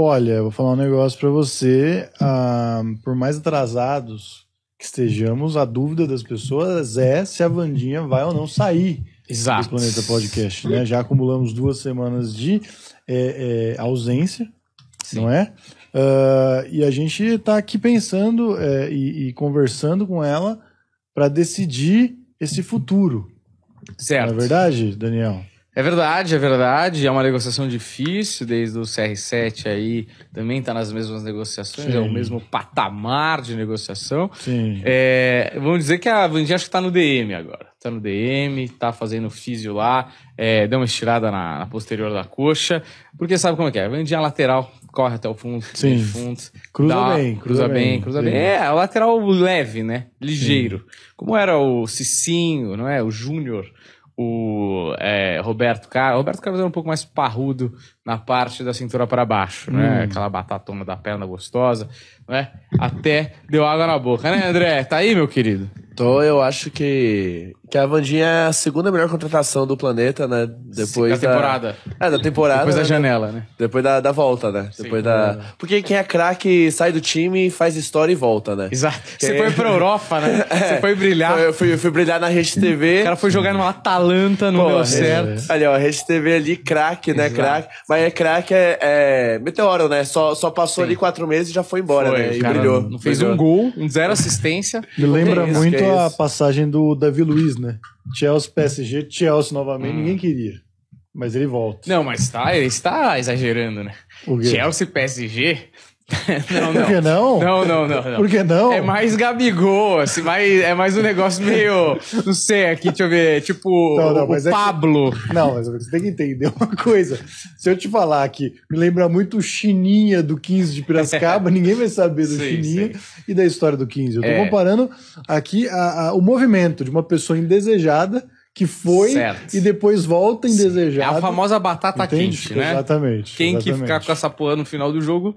Olha, vou falar um negócio para você. Ah, por mais atrasados que estejamos, a dúvida das pessoas é se a Vandinha vai ou não sair Exato. do Planeta Podcast. Né? Já acumulamos duas semanas de é, é, ausência, Sim. não é? Uh, e a gente está aqui pensando é, e, e, conversando com ela para decidir esse futuro. Certo. Não é verdade, Daniel? É verdade, é verdade. É uma negociação difícil desde o CR7 aí. Também está nas mesmas negociações, Sim. é o mesmo patamar de negociação. Sim. É, vamos dizer que a Vandinha acho que está no DM agora. Está no DM, está fazendo físio lá, é, deu uma estirada na, na, posterior da coxa. Porque sabe como é que é? A Vandinha é lateral corre até o fundo, Sim. fundo cruza, dá, bem, cruza, cruza bem, bem, cruza, bem, É, lateral leve, né? Ligeiro. Sim. Como era o Cicinho, não é? O Júnior o é, Roberto Carlos. Roberto Carlos era um pouco mais parrudo na parte da cintura para baixo, né? Hum. Aquela batatona da perna gostosa, né? Até deu água na boca, né, André? Tá aí, meu querido? Tô, eu acho que que a Vandinha é a segunda melhor contratação do planeta, né? Depois Sim, da, da temporada. É, da temporada. Depois da né? janela, né? Depois da, da volta, né? Sim, Depois da... Porque quem é craque sai do time, faz história e volta, né? Exato. Quem... Você foi pra Europa, né? é, Você foi brilhar. Eu fui, fui brilhar na Rede TV. O cara foi jogar no Atalanta, não Pô, deu é. certo. Ali, ó, Rede TV ali, craque, né? Craque. Mas é craque, é, é, meteoro, né? Só, só passou Sim. ali quatro meses e já foi embora, foi, né? E brilhou. Não fez brilhou. um gol, um zero assistência. Me lembra isso, muito a passagem do Davi Luiz, né? Chelsea, PSG, Chelsea novamente, hum. ninguém queria. Mas ele volta. Não, mas tá, ele está exagerando, né? Chelsea, PSG, não, não. Por que não? Não, não, não. não. Por que não? É mais Gabigol, assim, mais, é mais um negócio meio. Não sei aqui, deixa eu ver. Tipo, não, não, o mas Pablo. É que, não, mas você tem que entender uma coisa. Se eu te falar que me lembra muito o Chininha do 15 de Piracicaba, ninguém vai saber do sim, Chininha sim. e da história do 15. Eu tô é. comparando aqui a, a, o movimento de uma pessoa indesejada que foi certo. e depois volta indesejada. É a famosa batata Entende? quente, né? Exatamente. Quem exatamente. que ficar com essa porra no final do jogo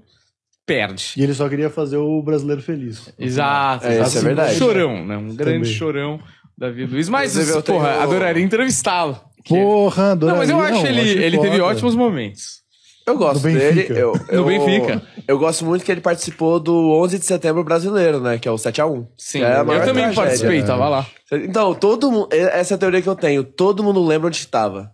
perde. E ele só queria fazer o brasileiro feliz. Exato, é, Isso é verdade. Um chorão, né? Um Também. grande chorão. Davi Luiz, mas, porra, tenho... adoraria entrevistá-lo. Porra, adoraria. Não, mas eu acho não, ele, acho ele teve ótimos momentos. Eu gosto dele. Eu, eu, no Benfica. Eu gosto muito que ele participou do 11 de setembro brasileiro, né? Que é o 7x1. Sim, é eu também tragédia. Né? participei, tava lá. Então, todo mundo... Essa é a teoria que eu tenho. Todo mundo lembra onde estava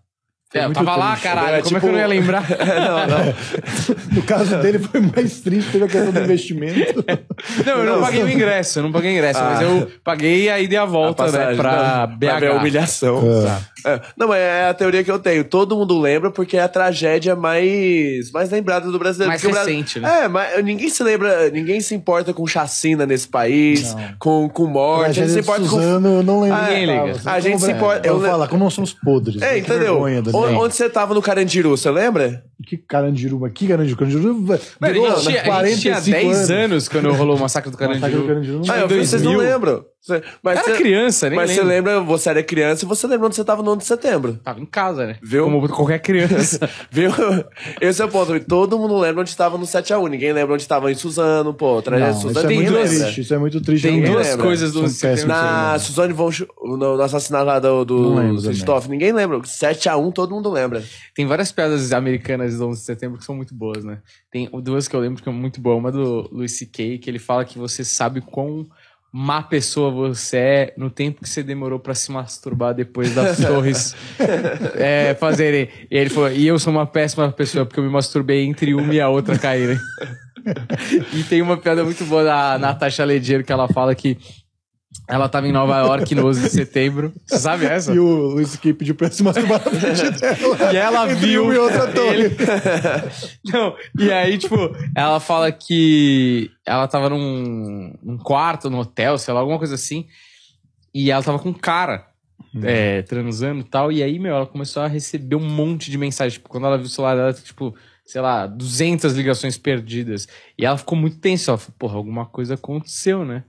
é, eu tava triste. lá, caralho. É, como tipo... é que eu tipo, não ia lembrar? É, não, não. no caso dele foi mais triste, teve a questão do investimento. não, eu não, não paguei o ingresso, eu não paguei ingresso, ah. mas eu paguei e aí dei a volta, a né, passagem, né, pra, pra BH. ver a humilhação. Ah. Tá. É, não, é a teoria que eu tenho. Todo mundo lembra porque é a tragédia mais, mais lembrada do brasileiro. Mais recente, Bra... né? É, mas ninguém se lembra, ninguém se importa com chacina nesse país, com, com morte. a gente se importa Suzano, com. Eu não lembro. Ah, é, ninguém liga. a gente se importa. É? eu le... falo, como nós somos podres. É, né? entendeu? O, onde você tava no Carandiru, você lembra? Que Carandiru? Que Carandiru? Carandiru Mano, durou, a, gente tinha, 45 a gente tinha 10 anos. anos quando rolou o massacre do Carandiru. Massacre do Carandiru ah, eu, vi. vocês não lembram. Você, mas era você, criança, nem Mas você lembra, você era criança e você lembra onde você tava no 1 de setembro. Tava em casa, né? Viu? Como qualquer criança. Viu? Esse é o ponto. Todo mundo lembra onde tava no 7x1. Ninguém lembra onde tava em Suzano, pô. Não, Suzano, isso é muito lembra. triste. Isso é muito triste. Tem duas lembra. coisas do é Na Suzano von Sch... no, no assassinato lá do, Christoph. Ninguém lembra. 7x1 todo mundo lembra. Tem várias piadas americanas do 11 de setembro que são muito boas, né? Tem duas que eu lembro que é muito boa. Uma do Louis C.K., que ele fala que você sabe quão má pessoa você é, no tempo que você demorou para se masturbar depois das torres é, fazerem. E ele falou, e eu sou uma péssima pessoa, porque eu me masturbei entre uma e a outra caírem. e tem uma piada muito boa da Natasha Leggero que ela fala que ela estava em Nova York no 11 de setembro. Você sabe essa? E o Luiz Key pediu pra se masturbar na frente dela. E ela viu. e outra torre. Ele... Não, e aí, tipo, ela fala que ela estava num, num quarto, num hotel, sei lá, alguma coisa assim. E ela estava com cara hum. é, transando e tal. E aí, meu, ela começou a receber um monte de mensagem. Tipo, quando ela viu o celular dela, tipo, sei lá, 200 ligações perdidas. E ela ficou muito tensa. Ela falou, porra, alguma coisa aconteceu, né?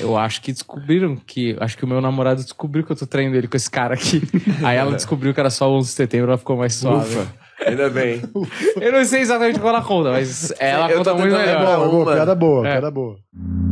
Eu acho que descobriram que. Acho que o meu namorado descobriu que eu tô traindo ele com esse cara aqui. Aí ela descobriu que era só 11 de setembro, ela ficou mais suave. Ufa. Ainda bem. Eu não sei exatamente qual ela conta, mas ela eu conta muito melhor. É boa, é piada boa, é. piada boa.